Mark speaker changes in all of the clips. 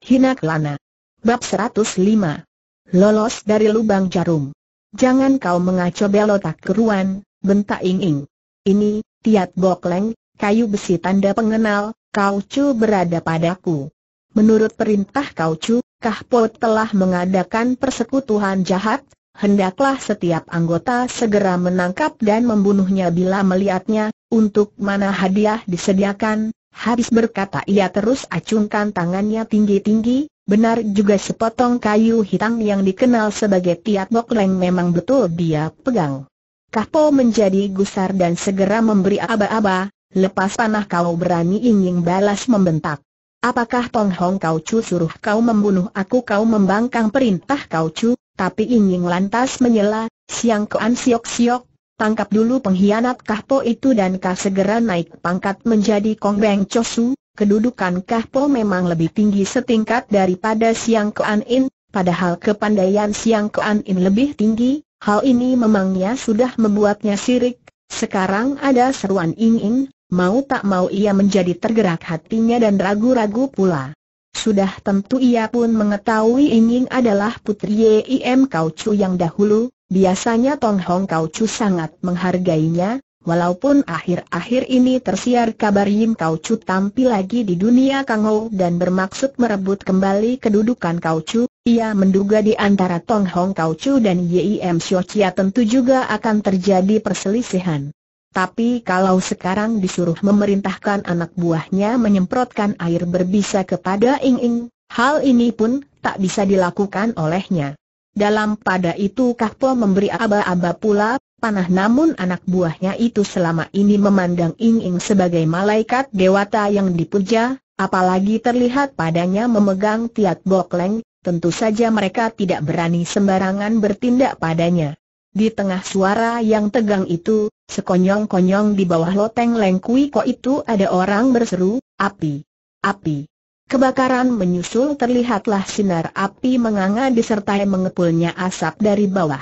Speaker 1: Hina Kelana. Bab 105. Lolos dari lubang jarum. Jangan kau mengacau belotak keruan, bentak ing-ing. Ini, tiat bokleng, kayu besi tanda pengenal, kau cu berada padaku. Menurut perintah kau cu, Kahpot telah mengadakan persekutuhan jahat, hendaklah setiap anggota segera menangkap dan membunuhnya bila melihatnya, untuk mana hadiah disediakan, Habis berkata ia terus acungkan tangannya tinggi-tinggi, benar juga sepotong kayu hitam yang dikenal sebagai tiat bokleng memang betul dia pegang. Kahpo menjadi gusar dan segera memberi aba-aba, lepas panah kau berani ingin balas membentak. Apakah Tong Hong Kau cu suruh kau membunuh aku kau membangkang perintah Kau cu? tapi ingin lantas menyela, Siang Koan Siok Siok, tangkap dulu pengkhianat Kahpo itu dan kah segera naik pangkat menjadi Kong Beng Chosu, kedudukan Kahpo memang lebih tinggi setingkat daripada Siang Kuan In, padahal kepandaian Siang Kuan In lebih tinggi, hal ini memangnya sudah membuatnya sirik, sekarang ada seruan Ing Ing, mau tak mau ia menjadi tergerak hatinya dan ragu-ragu pula. Sudah tentu ia pun mengetahui Ingin adalah putri Yim Kau Chu yang dahulu, Biasanya Tong Hong Kau Chu sangat menghargainya, walaupun akhir-akhir ini tersiar kabar Yim Kau Chu tampil lagi di dunia Kang Ho dan bermaksud merebut kembali kedudukan Kau Chu, ia menduga di antara Tong Hong Kau Chu dan Yim Xiao Chia tentu juga akan terjadi perselisihan. Tapi kalau sekarang disuruh memerintahkan anak buahnya menyemprotkan air berbisa kepada Ing Ing, hal ini pun tak bisa dilakukan olehnya. Dalam pada itu Kahpo memberi aba-aba pula, panah namun anak buahnya itu selama ini memandang Ing-Ing sebagai malaikat dewata yang dipuja, apalagi terlihat padanya memegang tiat bokleng, tentu saja mereka tidak berani sembarangan bertindak padanya. Di tengah suara yang tegang itu, sekonyong-konyong di bawah loteng lengkui kok itu ada orang berseru, api, api. Kebakaran menyusul terlihatlah sinar api menganga disertai mengepulnya asap dari bawah.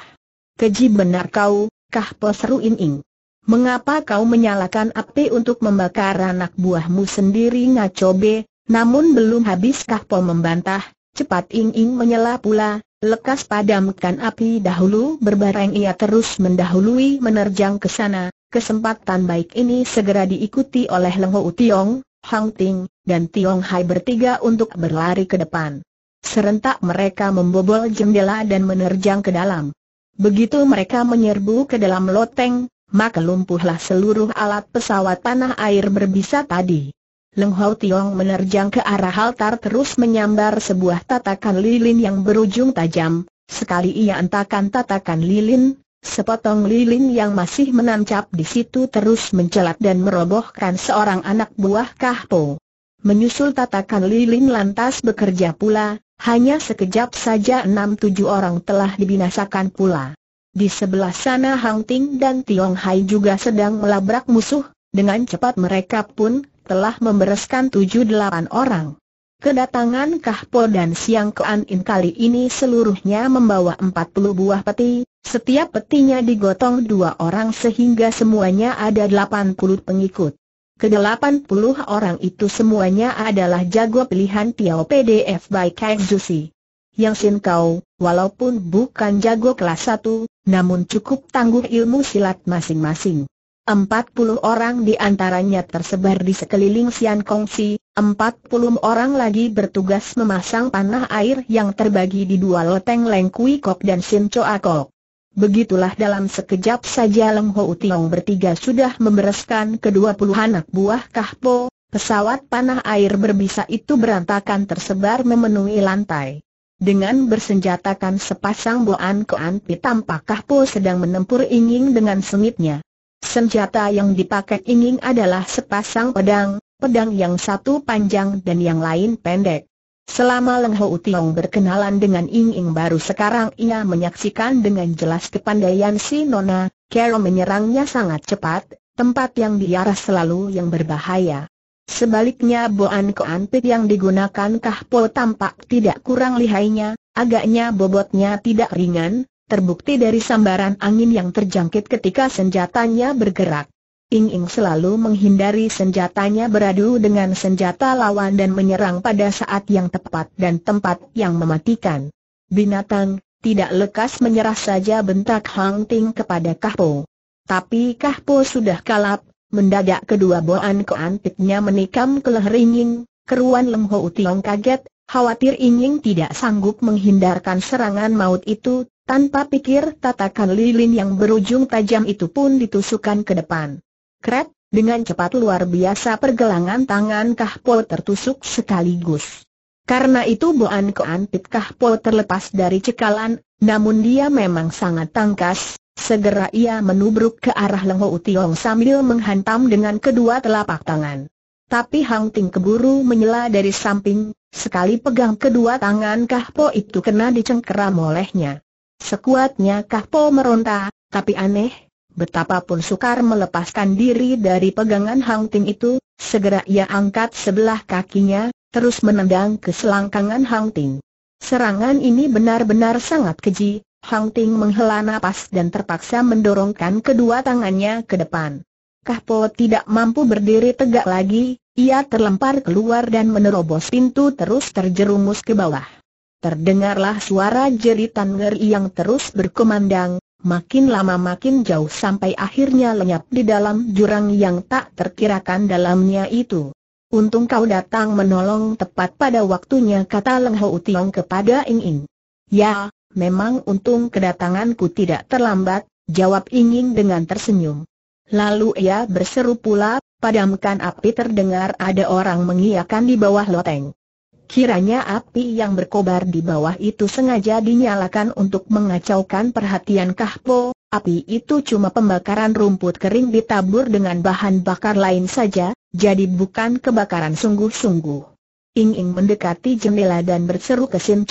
Speaker 1: Keji benar kau, kah poseru ining. Mengapa kau menyalakan api untuk membakar anak buahmu sendiri ngacobe, namun belum habis Kahpo membantah, cepat Ing Ing menyela pula, lekas padamkan api dahulu berbareng ia terus mendahului menerjang ke sana, kesempatan baik ini segera diikuti oleh Leng Ho Tiong, Hang Ting, dan Tiong Hai bertiga untuk berlari ke depan. Serentak mereka membobol jendela dan menerjang ke dalam. Begitu mereka menyerbu ke dalam loteng, maka lumpuhlah seluruh alat pesawat tanah air berbisa tadi. Leng Hau Tiong menerjang ke arah altar terus menyambar sebuah tatakan lilin yang berujung tajam, sekali ia entakan tatakan lilin, Sepotong lilin yang masih menancap di situ terus mencelat dan merobohkan seorang anak buah kahpo. Menyusul tatakan lilin lantas bekerja pula, hanya sekejap saja enam tujuh orang telah dibinasakan pula. Di sebelah sana Hang Ting dan Tiong Hai juga sedang melabrak musuh, dengan cepat mereka pun telah membereskan tujuh delapan orang. Kedatangan Kahpo dan Siang Kuan In kali ini seluruhnya membawa empat puluh buah peti, setiap petinya digotong dua orang sehingga semuanya ada delapan puluh pengikut. Kedelapan puluh orang itu semuanya adalah jago pilihan Tiao PDF by Kang Yang Sin Kau, walaupun bukan jago kelas satu, namun cukup tangguh ilmu silat masing-masing. Empat puluh orang di antaranya tersebar di sekeliling Sian empat puluh orang lagi bertugas memasang panah air yang terbagi di dua loteng Leng Kui Kok dan Sin Choa Kok. Begitulah dalam sekejap saja Leng Ho Tiong bertiga sudah membereskan kedua puluh anak buah kahpo, pesawat panah air berbisa itu berantakan tersebar memenuhi lantai. Dengan bersenjatakan sepasang boan keanpi tampak kahpo sedang menempur inging dengan sengitnya. Senjata yang dipakai inging adalah sepasang pedang, pedang yang satu panjang dan yang lain pendek. Selama Leng Ho Utiong berkenalan dengan Ying Ying baru sekarang ia menyaksikan dengan jelas kepandaian si Nona, Kero menyerangnya sangat cepat, tempat yang diarah selalu yang berbahaya. Sebaliknya Boan Keanpit yang digunakan Kahpol tampak tidak kurang lihainya, agaknya bobotnya tidak ringan, terbukti dari sambaran angin yang terjangkit ketika senjatanya bergerak. Ing Ing selalu menghindari senjatanya beradu dengan senjata lawan dan menyerang pada saat yang tepat dan tempat yang mematikan. Binatang, tidak lekas menyerah saja bentak Hang Ting kepada Kahpo. Tapi Kahpo sudah kalap, mendadak kedua boan keantiknya menikam ke leher Ing Ing. keruan Leng Ho Tiong kaget, khawatir Ing tidak sanggup menghindarkan serangan maut itu, tanpa pikir tatakan lilin yang berujung tajam itu pun ditusukkan ke depan. Kret, dengan cepat luar biasa pergelangan tangan Po tertusuk sekaligus. Karena itu Boan Keanpit Po terlepas dari cekalan, namun dia memang sangat tangkas, segera ia menubruk ke arah Lengho Utiong sambil menghantam dengan kedua telapak tangan. Tapi Hang Ting keburu menyela dari samping, sekali pegang kedua tangan Kahpo itu kena dicengkeram olehnya. Sekuatnya Kahpo meronta, tapi aneh, betapapun sukar melepaskan diri dari pegangan Hang Ting itu, segera ia angkat sebelah kakinya, terus menendang ke selangkangan Hang Ting. Serangan ini benar-benar sangat keji, Hang Ting menghela napas dan terpaksa mendorongkan kedua tangannya ke depan. Kahpo tidak mampu berdiri tegak lagi, ia terlempar keluar dan menerobos pintu terus terjerumus ke bawah. Terdengarlah suara jeritan ngeri yang terus berkumandang, makin lama makin jauh sampai akhirnya lenyap di dalam jurang yang tak terkirakan dalamnya itu. Untung kau datang menolong tepat pada waktunya kata Leng Ho Tiong kepada Ing Ing. Ya, memang untung kedatanganku tidak terlambat, jawab Ing Ing dengan tersenyum. Lalu ia berseru pula, padamkan api terdengar ada orang mengiakan di bawah loteng. Kiranya api yang berkobar di bawah itu sengaja dinyalakan untuk mengacaukan perhatian Kahpo, api itu cuma pembakaran rumput kering ditabur dengan bahan bakar lain saja, jadi bukan kebakaran sungguh-sungguh. Ing-ing mendekati jendela dan berseru ke Sim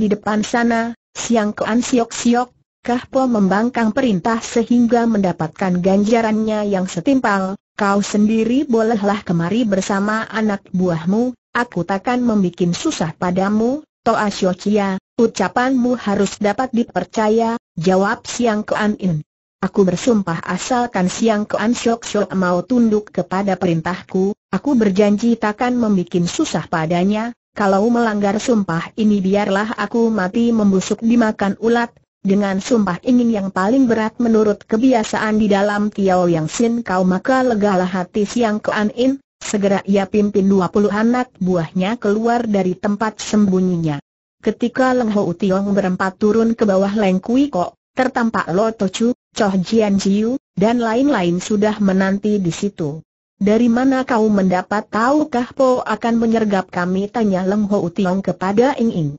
Speaker 1: di depan sana, Siang Kean Siok Siok, Kahpo membangkang perintah sehingga mendapatkan ganjarannya yang setimpal, kau sendiri bolehlah kemari bersama anak buahmu, aku takkan membuat susah padamu, Toa Siochia, ucapanmu harus dapat dipercaya, jawab Siang Kuan In. Aku bersumpah asalkan Siang Kuan Shok Shok mau tunduk kepada perintahku, aku berjanji takkan membuat susah padanya, kalau melanggar sumpah ini biarlah aku mati membusuk dimakan ulat, dengan sumpah ingin yang paling berat menurut kebiasaan di dalam Tiao Yang Sin kau maka legalah hati Siang Kuan In, Segera ia pimpin dua puluh anak buahnya keluar dari tempat sembunyinya. Ketika Leng Ho Tiong berempat turun ke bawah Leng Kui Kok, tertampak Lo chu, Choh Jian Jiu, dan lain-lain sudah menanti di situ. Dari mana kau mendapat tahukah Po akan menyergap kami? Tanya Leng Ho Tiong kepada Ing Ing.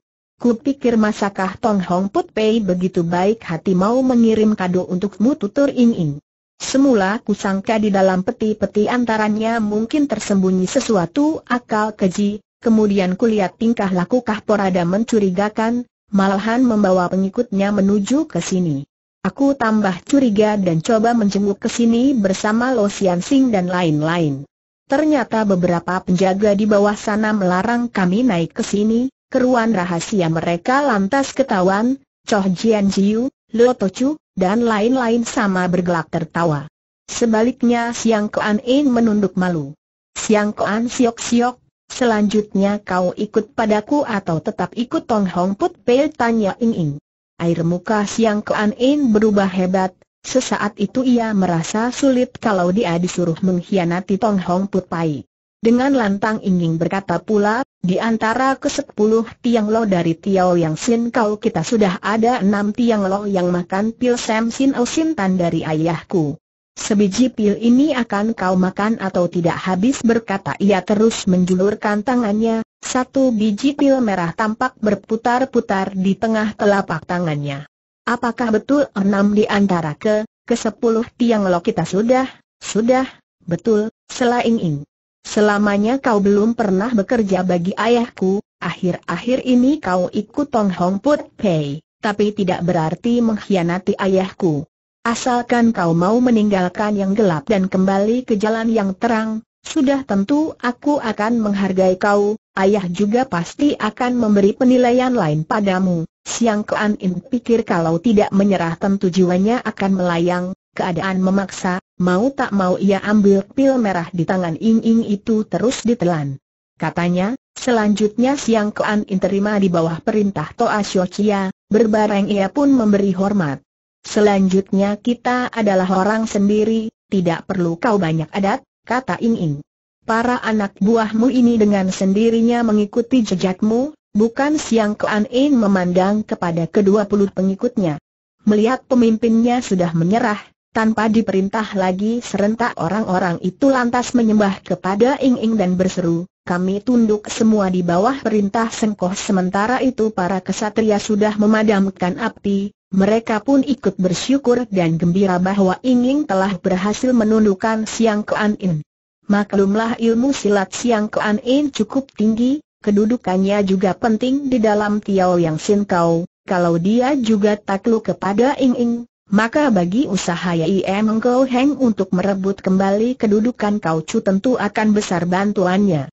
Speaker 1: Kupikir masakah Tong Hong Put Pei begitu baik hati mau mengirim kado untukmu tutur Ing Ing. Semula kusangka di dalam peti-peti antaranya mungkin tersembunyi sesuatu akal keji, kemudian kulihat tingkah laku kah Kahporada mencurigakan, malahan membawa pengikutnya menuju ke sini. Aku tambah curiga dan coba menjenguk ke sini bersama Lo Sian Sing dan lain-lain. Ternyata beberapa penjaga di bawah sana melarang kami naik ke sini, keruan rahasia mereka lantas ketahuan, Choh Jian Jiu, Lo Tochu, dan lain-lain sama bergelak tertawa. Sebaliknya Siang Kuan In menunduk malu. Siang Kuan siok-siok, selanjutnya kau ikut padaku atau tetap ikut Tong Hong Put Pei tanya Ing Ing. Air muka Siang Kuan In berubah hebat, sesaat itu ia merasa sulit kalau dia disuruh mengkhianati Tong Hong Put Pai. Dengan lantang Ing Ing berkata pula, di antara kesepuluh tiang lo dari Tiao Yang Sin Kau kita sudah ada enam tiang lo yang makan pil Sam Sin O Tan dari ayahku. Sebiji pil ini akan kau makan atau tidak habis berkata ia terus menjulurkan tangannya, satu biji pil merah tampak berputar-putar di tengah telapak tangannya. Apakah betul enam di antara ke, ke sepuluh tiang lo kita sudah, sudah, betul, selain ing. Selamanya kau belum pernah bekerja bagi ayahku, akhir-akhir ini kau ikut Tong Hong Put Pei, tapi tidak berarti mengkhianati ayahku. Asalkan kau mau meninggalkan yang gelap dan kembali ke jalan yang terang, sudah tentu aku akan menghargai kau, ayah juga pasti akan memberi penilaian lain padamu. Siang Kuan In pikir kalau tidak menyerah tentu jiwanya akan melayang, Keadaan memaksa, mau tak mau ia ambil pil merah di tangan Ing Ing itu terus ditelan. Katanya, selanjutnya Siang Kean Interima di bawah perintah Toa Siochia, berbareng ia pun memberi hormat. Selanjutnya kita adalah orang sendiri, tidak perlu kau banyak adat, kata Ing Ing. Para anak buahmu ini dengan sendirinya mengikuti jejakmu, bukan Siang Kean In memandang kepada kedua puluh pengikutnya. Melihat pemimpinnya sudah menyerah, tanpa diperintah lagi serentak orang-orang itu lantas menyembah kepada Ing Ing dan berseru, kami tunduk semua di bawah perintah Sengkoh sementara itu para kesatria sudah memadamkan api, mereka pun ikut bersyukur dan gembira bahwa Ing Ing telah berhasil menundukkan Siang Kuan In. Maklumlah ilmu silat Siang Kuan In cukup tinggi, kedudukannya juga penting di dalam Tiao Yang Sin Kau, kalau dia juga takluk kepada Ing Ing, maka bagi usaha Yim Engkau Heng untuk merebut kembali kedudukan Kau Chu tentu akan besar bantuannya.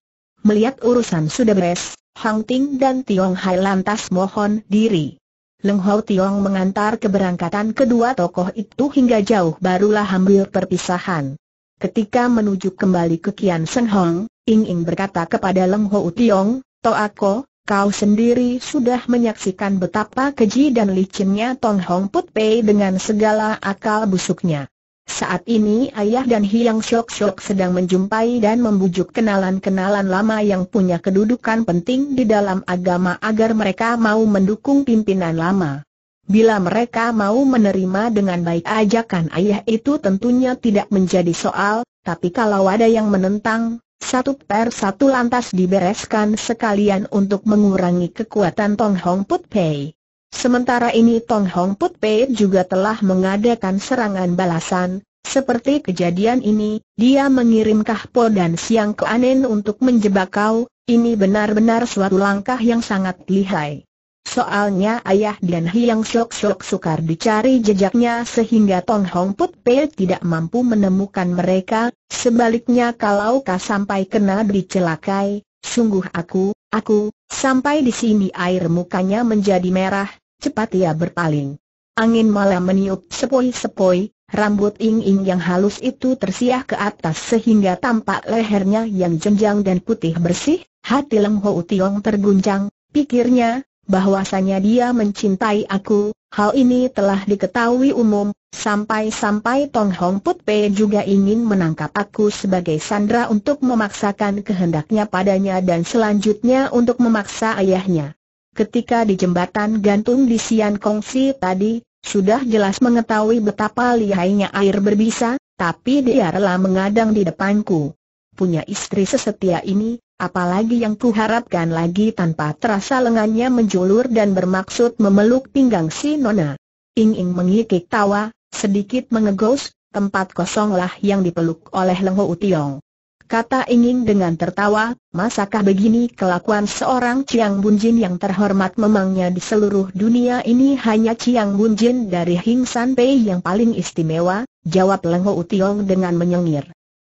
Speaker 1: Melihat urusan sudah beres, Hang Ting dan Tiong Hai lantas mohon diri. Leng Hau Tiong mengantar keberangkatan kedua tokoh itu hingga jauh barulah hampir perpisahan. Ketika menuju kembali ke Kian Seng Hong, Ying Ying berkata kepada Leng Hau Tiong, aku. Kau sendiri sudah menyaksikan betapa keji dan licinnya Tong Hong Put Pei dengan segala akal busuknya. Saat ini ayah dan Hiang Shok Shok sedang menjumpai dan membujuk kenalan-kenalan lama yang punya kedudukan penting di dalam agama agar mereka mau mendukung pimpinan lama. Bila mereka mau menerima dengan baik ajakan ayah itu tentunya tidak menjadi soal, tapi kalau ada yang menentang, satu per satu lantas dibereskan sekalian untuk mengurangi kekuatan Tong Hong Put Pei. Sementara ini Tong Hong Put Pei juga telah mengadakan serangan balasan, seperti kejadian ini, dia mengirim Kahpo dan Siang Ke Keanen untuk menjebak kau, ini benar-benar suatu langkah yang sangat lihai. Soalnya ayah dan Hiang Sok-Sok sukar dicari jejaknya sehingga Tong Hong Put Pei tidak mampu menemukan mereka, sebaliknya kalau kau sampai kena dicelakai, sungguh aku, aku, sampai di sini air mukanya menjadi merah, cepat ia berpaling. Angin malam meniup sepoi-sepoi, rambut ing-ing yang halus itu tersiah ke atas sehingga tampak lehernya yang jenjang dan putih bersih, hati Leng Ho Tiong terguncang, pikirnya, bahwasanya dia mencintai aku, hal ini telah diketahui umum, sampai-sampai Tong Hong Put Pe juga ingin menangkap aku sebagai sandra untuk memaksakan kehendaknya padanya dan selanjutnya untuk memaksa ayahnya. Ketika di jembatan gantung di Sian Kongsi tadi, sudah jelas mengetahui betapa lihainya air berbisa, tapi dia rela mengadang di depanku. Punya istri sesetia ini, Apalagi yang kuharapkan lagi tanpa terasa lengannya menjulur dan bermaksud memeluk pinggang si Nona. Ing Ing mengikik tawa, sedikit mengegos, tempat kosonglah yang dipeluk oleh Lengho Utiong. Kata ing ing dengan tertawa, masakah begini kelakuan seorang Ciang Bunjin yang terhormat memangnya di seluruh dunia ini hanya Ciang Bunjin dari Hing San Pei yang paling istimewa, jawab Lengho Utiong dengan menyengir.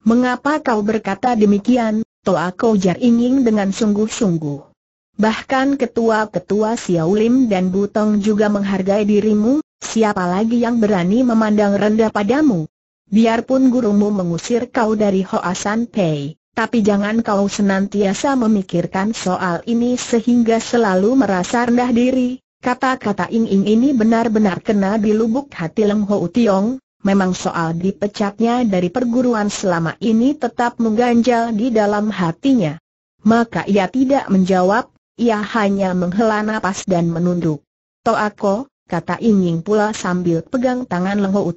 Speaker 1: Mengapa kau berkata demikian, Toa Kojar ingin dengan sungguh-sungguh. Bahkan ketua-ketua Siaulim dan Butong juga menghargai dirimu, siapa lagi yang berani memandang rendah padamu? Biarpun gurumu mengusir kau dari Hoasan Pei, tapi jangan kau senantiasa memikirkan soal ini sehingga selalu merasa rendah diri. Kata-kata Ing Ing ini benar-benar kena di lubuk hati Leng Ho Tiong, Memang soal dipecatnya dari perguruan selama ini tetap mengganjal di dalam hatinya. Maka ia tidak menjawab, ia hanya menghela napas dan menunduk. Toako, kata Inying pula sambil pegang tangan Leng Ho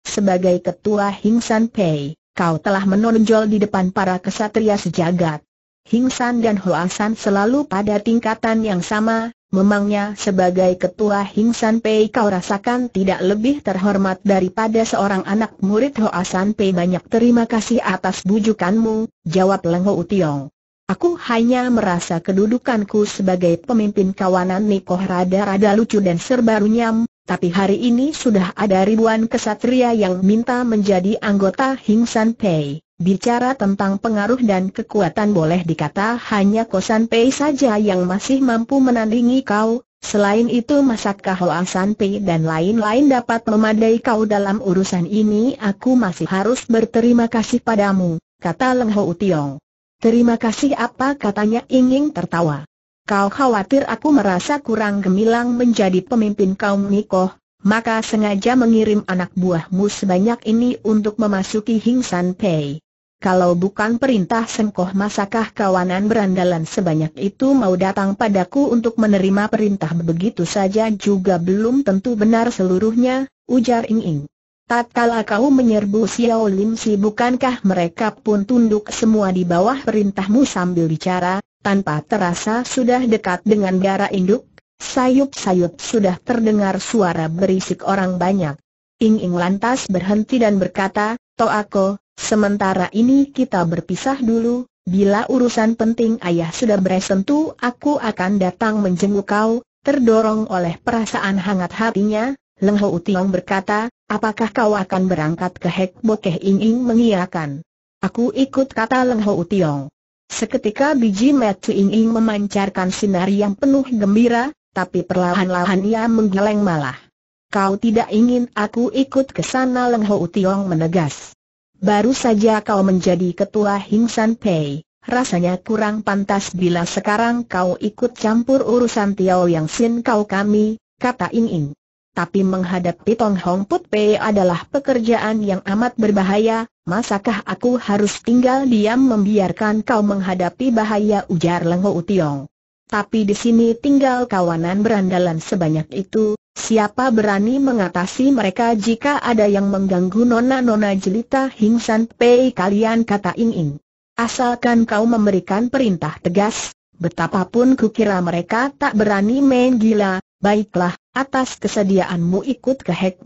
Speaker 1: sebagai ketua Hing San Pei, kau telah menonjol di depan para kesatria sejagat. Hing San dan Hoa San selalu pada tingkatan yang sama, Memangnya sebagai ketua Hing San Pei kau rasakan tidak lebih terhormat daripada seorang anak murid Hoa San Pei banyak terima kasih atas bujukanmu, jawab Leng Ho Tiong. Aku hanya merasa kedudukanku sebagai pemimpin kawanan Nikoh rada-rada lucu dan serba runyam, tapi hari ini sudah ada ribuan kesatria yang minta menjadi anggota Hing San Pei. Bicara tentang pengaruh dan kekuatan boleh dikata hanya Kosan Pei saja yang masih mampu menandingi kau, selain itu masakkah San Pei dan lain-lain dapat memadai kau dalam urusan ini aku masih harus berterima kasih padamu, kata Leng Ho Tiong. Terima kasih apa katanya ingin tertawa. Kau khawatir aku merasa kurang gemilang menjadi pemimpin kaum Nikoh, maka sengaja mengirim anak buahmu sebanyak ini untuk memasuki Hingsan Pei kalau bukan perintah Sengkoh masakah kawanan berandalan sebanyak itu mau datang padaku untuk menerima perintah begitu saja juga belum tentu benar seluruhnya, ujar Ing Ing. Tatkala kau menyerbu Xiao Lim Si bukankah mereka pun tunduk semua di bawah perintahmu sambil bicara, tanpa terasa sudah dekat dengan gara induk, sayup-sayup sudah terdengar suara berisik orang banyak. Ing Ing lantas berhenti dan berkata, aku. Sementara ini kita berpisah dulu, bila urusan penting ayah sudah beres tentu aku akan datang menjenguk kau, terdorong oleh perasaan hangat hatinya, Leng Ho Tiong berkata, apakah kau akan berangkat ke Hek Bokeh Ing Ing mengiakan? Aku ikut kata Leng Ho Tiong. Seketika biji mata Ing Ing memancarkan sinar yang penuh gembira, tapi perlahan-lahan ia menggeleng malah. Kau tidak ingin aku ikut ke sana Leng Ho Tiong menegas. Baru saja kau menjadi ketua Hingsan Pei, rasanya kurang pantas bila sekarang kau ikut campur urusan Tiao Yang Sin kau kami, kata Ing Ing. Tapi menghadapi Tong Hong Put Pei adalah pekerjaan yang amat berbahaya, masakah aku harus tinggal diam membiarkan kau menghadapi bahaya ujar Leng Ho Tiong. Tapi di sini tinggal kawanan berandalan sebanyak itu, Siapa berani mengatasi mereka jika ada yang mengganggu nona-nona jelita Hingsan Pei kalian kata Ing Ing. Asalkan kau memberikan perintah tegas, betapapun kukira mereka tak berani main gila, baiklah, atas kesediaanmu ikut ke Hek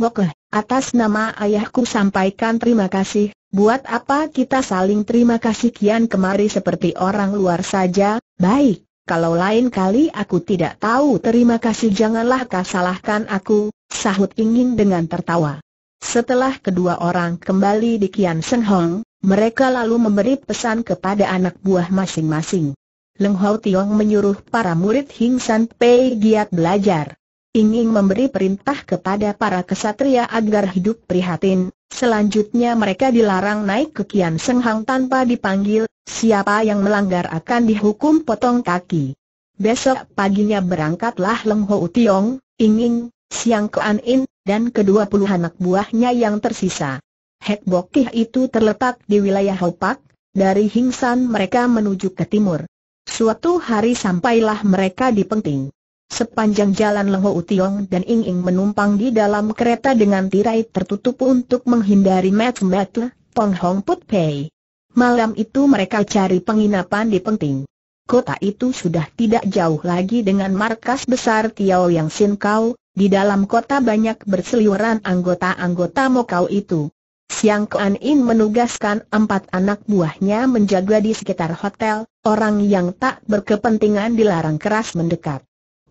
Speaker 1: atas nama ayahku sampaikan terima kasih, buat apa kita saling terima kasih kian kemari seperti orang luar saja, baik kalau lain kali aku tidak tahu terima kasih janganlah kau salahkan aku, sahut ingin dengan tertawa. Setelah kedua orang kembali di Kian Seng Hong, mereka lalu memberi pesan kepada anak buah masing-masing. Leng Hao Tiong menyuruh para murid Hing San Pei giat belajar. Ingin memberi perintah kepada para kesatria agar hidup prihatin, Selanjutnya mereka dilarang naik ke Kian Senghang tanpa dipanggil, siapa yang melanggar akan dihukum potong kaki. Besok paginya berangkatlah Leng Ho Tiong, Inging, Siang Kuan In, dan kedua puluh anak buahnya yang tersisa. Hek Bok itu terletak di wilayah Hopak, dari Hingsan mereka menuju ke timur. Suatu hari sampailah mereka di Penting. Sepanjang jalan Leho Utiong dan Ing Ing menumpang di dalam kereta dengan tirai tertutup untuk menghindari met Mat Pong Hong Put Pei. Malam itu mereka cari penginapan di Penting. Kota itu sudah tidak jauh lagi dengan markas besar Tiao Yang Sin Kau, di dalam kota banyak berseliweran anggota-anggota Mokau itu. Siang Kuan In menugaskan empat anak buahnya menjaga di sekitar hotel, orang yang tak berkepentingan dilarang keras mendekat.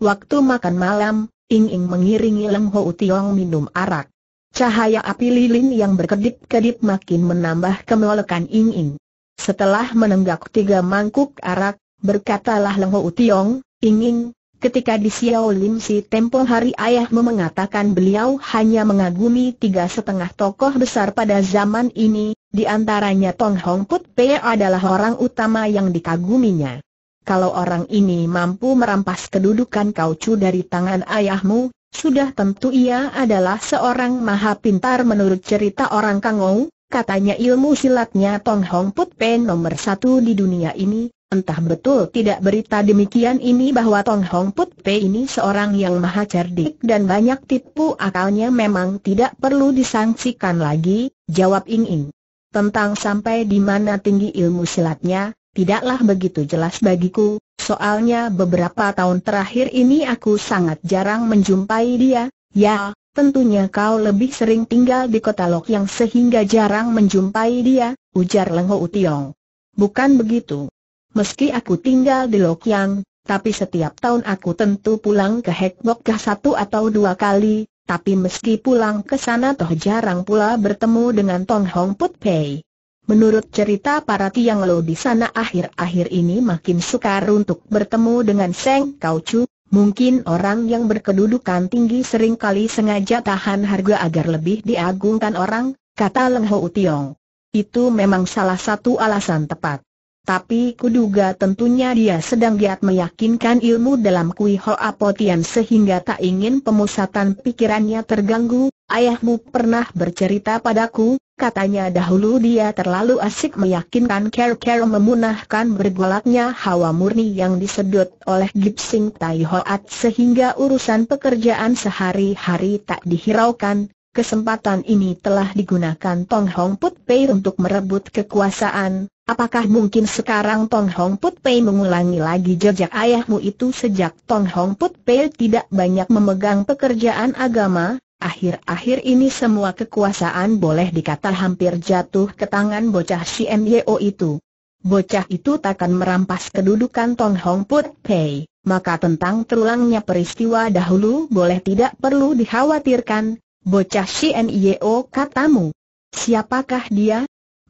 Speaker 1: Waktu makan malam, Ing Ing mengiringi Leng Ho Tiong minum arak. Cahaya api lilin yang berkedip-kedip makin menambah kemelokan Ing Ing. Setelah menenggak tiga mangkuk arak, berkatalah Leng Ho Tiong, Ing Ing, ketika di Xiao Lim Si tempo hari ayahmu mengatakan beliau hanya mengagumi tiga setengah tokoh besar pada zaman ini, di antaranya Tong Hong Put Pe adalah orang utama yang dikaguminya kalau orang ini mampu merampas kedudukan kaucu dari tangan ayahmu, sudah tentu ia adalah seorang maha pintar menurut cerita orang Kangou, katanya ilmu silatnya Tong Hong Put Pen nomor satu di dunia ini, entah betul tidak berita demikian ini bahwa Tong Hong Put Pe ini seorang yang maha cerdik dan banyak tipu akalnya memang tidak perlu disangsikan lagi, jawab Ing Ing. Tentang sampai di mana tinggi ilmu silatnya, tidaklah begitu jelas bagiku, soalnya beberapa tahun terakhir ini aku sangat jarang menjumpai dia, ya, tentunya kau lebih sering tinggal di kota Lok yang sehingga jarang menjumpai dia, ujar Leng Ho Utiong. Bukan begitu. Meski aku tinggal di Lok Yang, tapi setiap tahun aku tentu pulang ke Hek Bok satu atau dua kali, tapi meski pulang ke sana toh jarang pula bertemu dengan Tong Hong Put Pei. Menurut cerita para Tiang Lo di sana akhir-akhir ini makin sukar untuk bertemu dengan Seng Kau Chu, mungkin orang yang berkedudukan tinggi sering kali sengaja tahan harga agar lebih diagungkan orang, kata Leng Ho Tiong. Itu memang salah satu alasan tepat. Tapi kuduga tentunya dia sedang giat meyakinkan ilmu dalam Kui Hoa Potian sehingga tak ingin pemusatan pikirannya terganggu, ayahmu pernah bercerita padaku, katanya dahulu dia terlalu asik meyakinkan Carol Carol memunahkan bergolaknya hawa murni yang disedot oleh Gipsing Tai sehingga urusan pekerjaan sehari-hari tak dihiraukan. Kesempatan ini telah digunakan Tong Hong Put Pei untuk merebut kekuasaan. Apakah mungkin sekarang Tong Hong Put Pei mengulangi lagi jejak ayahmu itu sejak Tong Hong Put Pei tidak banyak memegang pekerjaan agama, Akhir-akhir ini semua kekuasaan boleh dikata hampir jatuh ke tangan bocah si MYO itu. Bocah itu takkan merampas kedudukan Tong Hong Put Pei, maka tentang terulangnya peristiwa dahulu boleh tidak perlu dikhawatirkan, bocah si MYO katamu. Siapakah dia?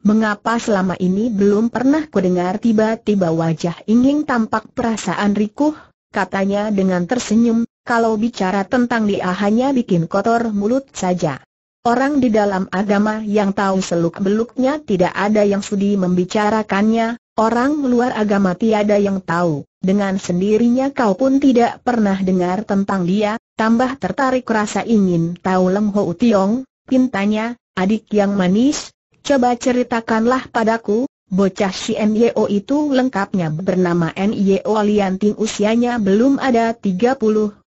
Speaker 1: Mengapa selama ini belum pernah kudengar tiba-tiba wajah ingin tampak perasaan rikuh, katanya dengan tersenyum, kalau bicara tentang dia hanya bikin kotor mulut saja. Orang di dalam agama yang tahu seluk-beluknya tidak ada yang sudi membicarakannya, orang luar agama tiada yang tahu, dengan sendirinya kau pun tidak pernah dengar tentang dia, tambah tertarik rasa ingin tahu Lem Ho Tiong, pintanya, adik yang manis, coba ceritakanlah padaku, bocah si NYO itu lengkapnya bernama NYO Lianting usianya belum ada 30,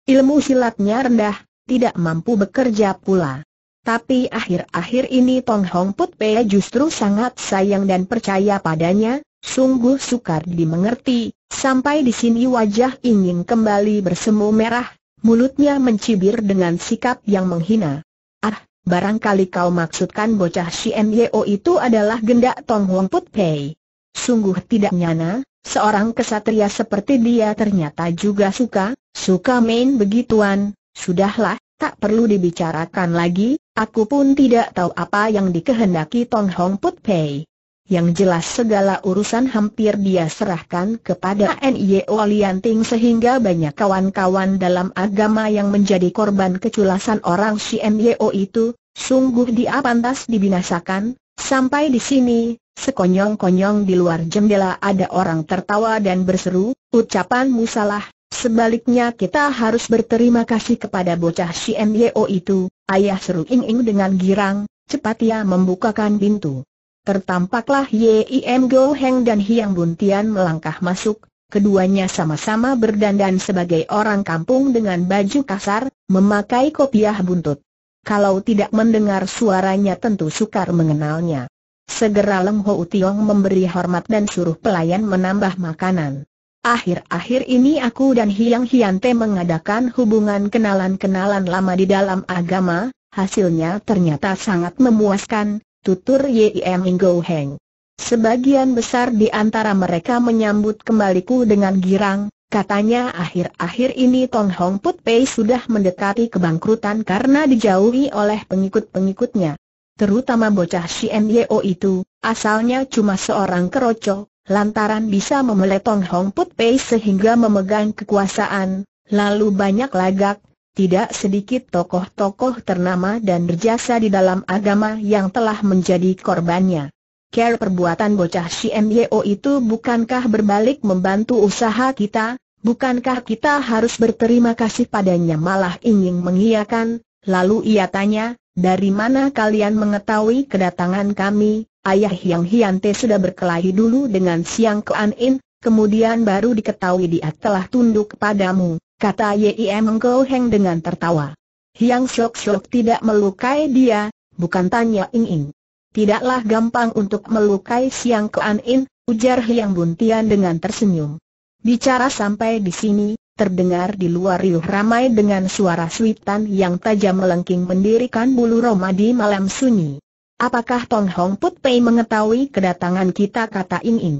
Speaker 1: Ilmu silatnya rendah, tidak mampu bekerja pula. Tapi akhir-akhir ini Tong Hong Put Pei justru sangat sayang dan percaya padanya, sungguh sukar dimengerti, sampai di sini wajah ingin kembali bersemu merah, mulutnya mencibir dengan sikap yang menghina. Ah, barangkali kau maksudkan bocah si Yeo itu adalah gendak Tong Hong Put Pei. Sungguh tidak nyana, seorang kesatria seperti dia ternyata juga suka, Suka main begituan, sudahlah, tak perlu dibicarakan lagi, aku pun tidak tahu apa yang dikehendaki Tong Hong Put Pei. Yang jelas segala urusan hampir dia serahkan kepada NIO Lianting sehingga banyak kawan-kawan dalam agama yang menjadi korban keculasan orang si NIO itu, sungguh dia pantas dibinasakan, sampai di sini, sekonyong-konyong di luar jendela ada orang tertawa dan berseru, ucapanmu salah, Sebaliknya kita harus berterima kasih kepada bocah si MYO itu, ayah seru Ing Ing dengan girang, cepat ia membukakan pintu. Tertampaklah Yim Go Heng dan Hiang Buntian melangkah masuk, keduanya sama-sama berdandan sebagai orang kampung dengan baju kasar, memakai kopiah buntut. Kalau tidak mendengar suaranya tentu sukar mengenalnya. Segera Leng Ho Tiong memberi hormat dan suruh pelayan menambah makanan. Akhir-akhir ini aku dan Hiang Hiante mengadakan hubungan kenalan-kenalan lama di dalam agama, hasilnya ternyata sangat memuaskan, tutur Yim Go Heng. Sebagian besar di antara mereka menyambut kembaliku dengan girang, katanya akhir-akhir ini Tong Hong Put Pei sudah mendekati kebangkrutan karena dijauhi oleh pengikut-pengikutnya. Terutama bocah Shien Yeo itu, asalnya cuma seorang keroco, lantaran bisa memeletong Hong Put Pei sehingga memegang kekuasaan, lalu banyak lagak, tidak sedikit tokoh-tokoh ternama dan berjasa di dalam agama yang telah menjadi korbannya. Care perbuatan bocah Shien itu bukankah berbalik membantu usaha kita, bukankah kita harus berterima kasih padanya malah ingin mengiyakan, lalu ia tanya, dari mana kalian mengetahui kedatangan kami, ayah Yang Hiante sudah berkelahi dulu dengan Siang Kuan In, kemudian baru diketahui dia telah tunduk padamu," kata Yim Engkau Heng dengan tertawa. Hyang Shok Shok tidak melukai dia, bukan tanya Ing Ing. Tidaklah gampang untuk melukai Siang Kuan In, ujar Hyang Buntian dengan tersenyum. Bicara sampai di sini, terdengar di luar riuh ramai dengan suara suitan yang tajam melengking mendirikan bulu roma di malam sunyi. Apakah Tong Hong Put Pei mengetahui kedatangan kita kata Ing Ing?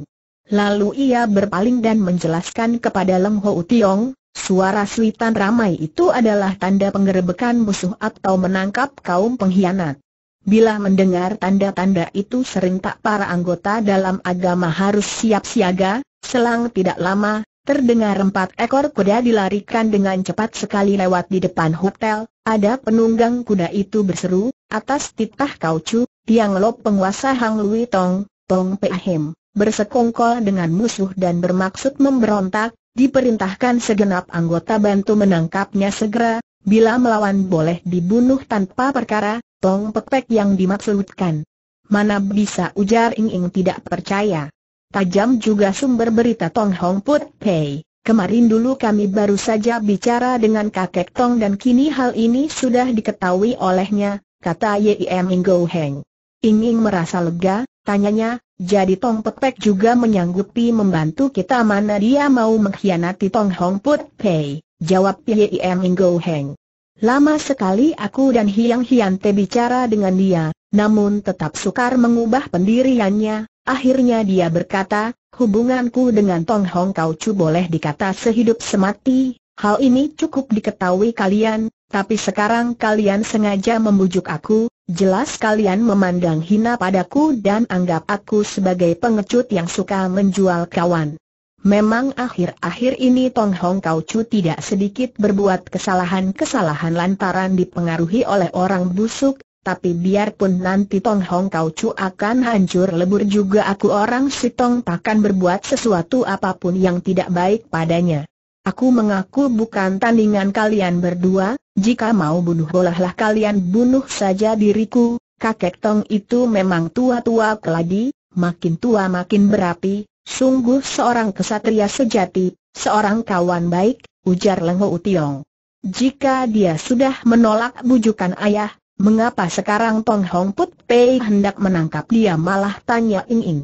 Speaker 1: Lalu ia berpaling dan menjelaskan kepada Leng Ho Tiong, suara suitan ramai itu adalah tanda penggerebekan musuh atau menangkap kaum pengkhianat. Bila mendengar tanda-tanda itu sering tak para anggota dalam agama harus siap siaga, selang tidak lama, terdengar empat ekor kuda dilarikan dengan cepat sekali lewat di depan hotel, ada penunggang kuda itu berseru, atas titah cu, Tiang Lop penguasa Hang Lui Tong, Tong Pei Ahim, bersekongkol dengan musuh dan bermaksud memberontak, diperintahkan segenap anggota bantu menangkapnya segera, bila melawan boleh dibunuh tanpa perkara, Tong Pepek yang dimaksudkan. Mana bisa ujar Ing Ing tidak percaya. Tajam juga sumber berita Tong Hong Put Pei. Kemarin dulu kami baru saja bicara dengan kakek Tong dan kini hal ini sudah diketahui olehnya, kata Yim Ing Go Heng. Inging merasa lega, tanyanya, jadi Tong Pepek juga menyanggupi membantu kita mana dia mau mengkhianati Tong Hong Put Pei, jawab Piem Go Heng. Lama sekali aku dan Hiang Te bicara dengan dia, namun tetap sukar mengubah pendiriannya, akhirnya dia berkata, hubunganku dengan Tong Hong Kau Chu boleh dikata sehidup semati, Hal ini cukup diketahui kalian, tapi sekarang kalian sengaja membujuk aku, jelas kalian memandang hina padaku dan anggap aku sebagai pengecut yang suka menjual kawan. Memang akhir-akhir ini Tong Hong Kau Chu tidak sedikit berbuat kesalahan-kesalahan lantaran dipengaruhi oleh orang busuk, tapi biarpun nanti Tong Hong Kau Chu akan hancur lebur juga aku orang si Tong takkan berbuat sesuatu apapun yang tidak baik padanya. Aku mengaku bukan tandingan kalian berdua, jika mau bunuh bolehlah kalian bunuh saja diriku, kakek Tong itu memang tua-tua keladi, makin tua makin berapi, sungguh seorang kesatria sejati, seorang kawan baik, ujar Leng Ho Tiong. Jika dia sudah menolak bujukan ayah, mengapa sekarang Tong Hong Put Pei hendak menangkap dia malah tanya Ing Ing?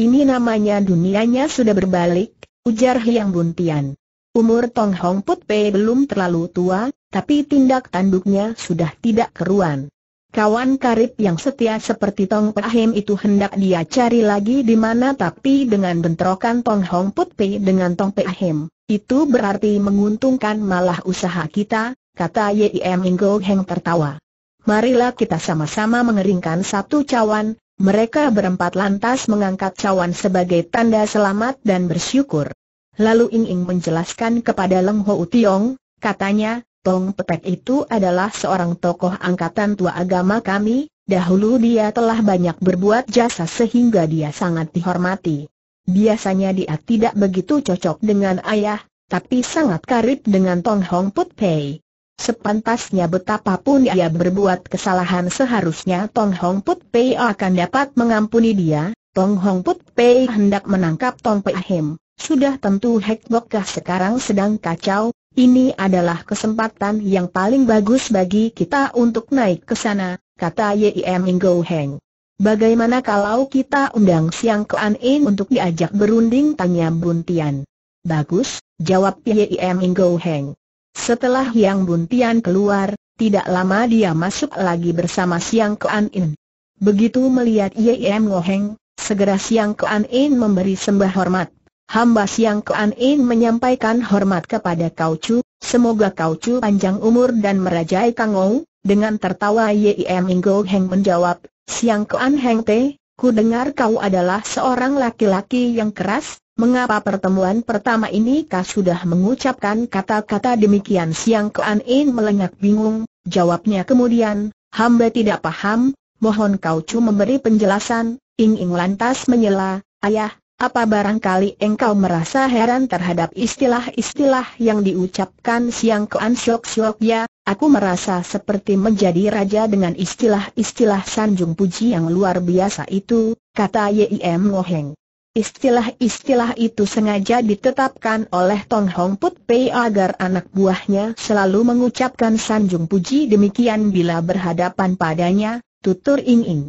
Speaker 1: Ini namanya dunianya sudah berbalik, ujar Hiang Buntian. Umur Tong Hong Put Pei belum terlalu tua, tapi tindak tanduknya sudah tidak keruan. Kawan karib yang setia seperti Tong Pahim itu hendak dia cari lagi di mana tapi dengan bentrokan Tong Hong Put Pei dengan Tong Pahim, itu berarti menguntungkan malah usaha kita, kata Yim Inggo Heng tertawa. Marilah kita sama-sama mengeringkan satu cawan, mereka berempat lantas mengangkat cawan sebagai tanda selamat dan bersyukur. Lalu Ing Ing menjelaskan kepada Leng Ho Tiong, katanya, Tong Pepek itu adalah seorang tokoh angkatan tua agama kami, dahulu dia telah banyak berbuat jasa sehingga dia sangat dihormati. Biasanya dia tidak begitu cocok dengan ayah, tapi sangat karib dengan Tong Hong Put Pei. Sepantasnya betapapun ia berbuat kesalahan seharusnya Tong Hong Put Pei akan dapat mengampuni dia, Tong Hong Put Pei hendak menangkap Tong Pei Him. Sudah tentu Hek Kah sekarang sedang kacau, ini adalah kesempatan yang paling bagus bagi kita untuk naik ke sana, kata Yim Ingo Heng. Bagaimana kalau kita undang Siang Kean In untuk diajak berunding tanya Buntian? Bagus, jawab Yim Ingo Heng. Setelah Yang Buntian keluar, tidak lama dia masuk lagi bersama Siang Kean In. Begitu melihat Yim Heng, segera Siang Kean In memberi sembah hormat. Hamba Siang Kuan In menyampaikan hormat kepada Kau Chu, semoga Kau Chu panjang umur dan merajai Kang Ou. dengan tertawa Yim Inggo Heng menjawab, Siang Kuan Heng Te, ku dengar kau adalah seorang laki-laki yang keras, mengapa pertemuan pertama ini kau sudah mengucapkan kata-kata demikian Siang Kuan In melengak bingung, jawabnya kemudian, hamba tidak paham, mohon Kau Chu memberi penjelasan, Ing Ing lantas menyela, ayah, apa barangkali engkau merasa heran terhadap istilah-istilah yang diucapkan siang kean Siok Siok ya, aku merasa seperti menjadi raja dengan istilah-istilah sanjung puji yang luar biasa itu, kata Yim Moheng. Istilah-istilah itu sengaja ditetapkan oleh Tong Hong Put Pei agar anak buahnya selalu mengucapkan sanjung puji demikian bila berhadapan padanya, tutur Ing Ing.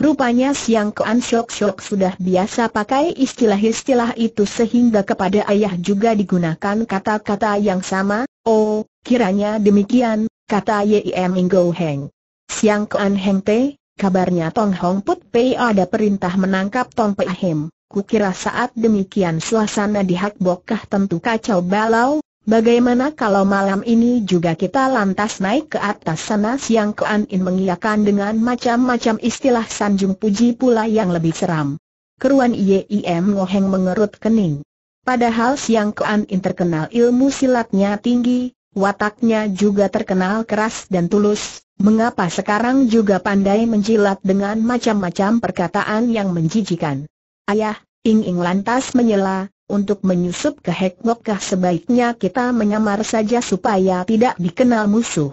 Speaker 1: Rupanya Siang Kuan Syok Syok sudah biasa pakai istilah-istilah itu sehingga kepada ayah juga digunakan kata-kata yang sama, oh, kiranya demikian, kata Yim Ingo Heng. Siang Kuan Heng Te, kabarnya Tong Hong Put Pei ada perintah menangkap Tong Pei Hem. Kukira saat demikian suasana di Hak Bokah tentu kacau balau, Bagaimana kalau malam ini juga kita lantas naik ke atas sana siang Kuan In mengiyakan dengan macam-macam istilah sanjung puji pula yang lebih seram. Keruan Ieim Ngoheng mengerut kening. Padahal siang Kuan In terkenal ilmu silatnya tinggi, wataknya juga terkenal keras dan tulus, mengapa sekarang juga pandai menjilat dengan macam-macam perkataan yang menjijikan. Ayah, Ing Ing lantas menyela, untuk menyusup ke Hekmokkah sebaiknya kita menyamar saja supaya tidak dikenal musuh.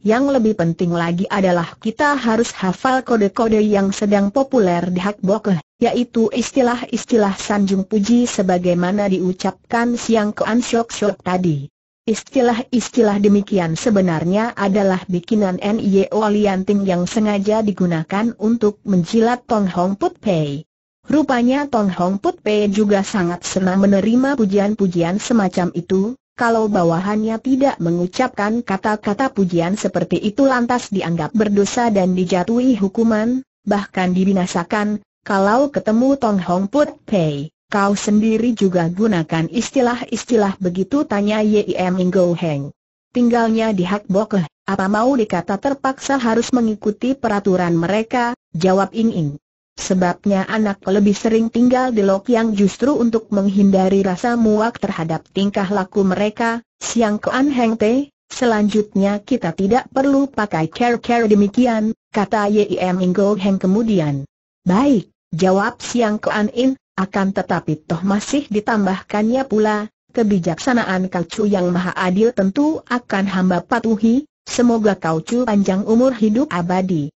Speaker 1: Yang lebih penting lagi adalah kita harus hafal kode-kode yang sedang populer di Hekmokkah, yaitu istilah-istilah Sanjung Puji sebagaimana diucapkan siang ke Ansyok Syok tadi. Istilah-istilah demikian sebenarnya adalah bikinan N.Y.O. Lianting yang sengaja digunakan untuk menjilat Tong Hong Put Pei. Rupanya Tong Hong Put Pei juga sangat senang menerima pujian-pujian semacam itu, kalau bawahannya tidak mengucapkan kata-kata pujian seperti itu lantas dianggap berdosa dan dijatuhi hukuman, bahkan dibinasakan, kalau ketemu Tong Hong Put Pei. Kau sendiri juga gunakan istilah-istilah begitu tanya Yim Go Heng. Tinggalnya di Hak Bokeh, apa mau dikata terpaksa harus mengikuti peraturan mereka, jawab Ying Ying. Sebabnya anak lebih sering tinggal di lok yang justru untuk menghindari rasa muak terhadap tingkah laku mereka, siang an Heng Te, selanjutnya kita tidak perlu pakai care-care demikian, kata Yim Inggo Heng kemudian. Baik, jawab siang an In, akan tetapi toh masih ditambahkannya pula, kebijaksanaan kau cu yang maha adil tentu akan hamba patuhi, semoga kau cu panjang umur hidup abadi.